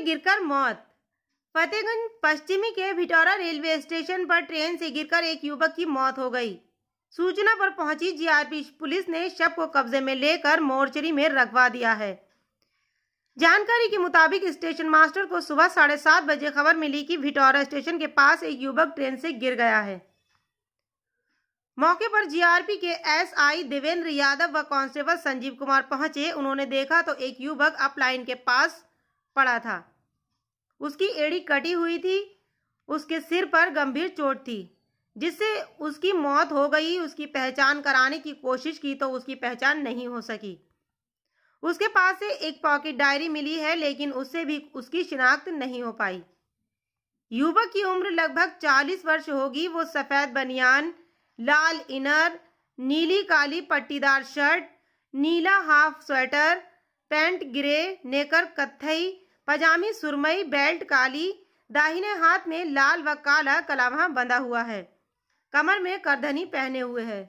में गिरकर मौत फतेहगंज पश्चिमी के भिटौरा रेलवे स्टेशन पर ट्रेन से गिरकर एक युवक की मौत हो गई सूचना पर पहुंची जीआरपी पुलिस ने शव को कब्जे में लेकर मोर्चरी में रखवा दिया है जानकारी के मुताबिक स्टेशन मास्टर को सुबह साढ़े सात बजे खबर मिली कि भिटौरा स्टेशन के पास एक युवक ट्रेन से गिर गया है मौके पर जीआरपी के एसआई देवेंद्र यादव व कांस्टेबल संजीव कुमार पहुंचे उन्होंने देखा तो एक युवक अपलाइन के पास पड़ा था उसकी एड़ी कटी हुई थी उसके सिर पर गंभीर चोट थी जिससे उसकी मौत हो गई उसकी पहचान कराने की कोशिश की तो उसकी पहचान नहीं हो सकी उसके पास से एक पॉकेट डायरी मिली है लेकिन उससे भी उसकी शिनाख्त नहीं हो पाई युवक की उम्र लगभग चालीस वर्ष होगी वो सफ़ेद बनियान लाल इनर नीली काली पट्टीदार शर्ट नीला हाफ स्वेटर पैंट ग्रे नेकर कत्थई पजामी सुरमई बेल्ट काली दाहिने हाथ में लाल व काला कलावा बंधा हुआ है कमर में करधनी पहने हुए है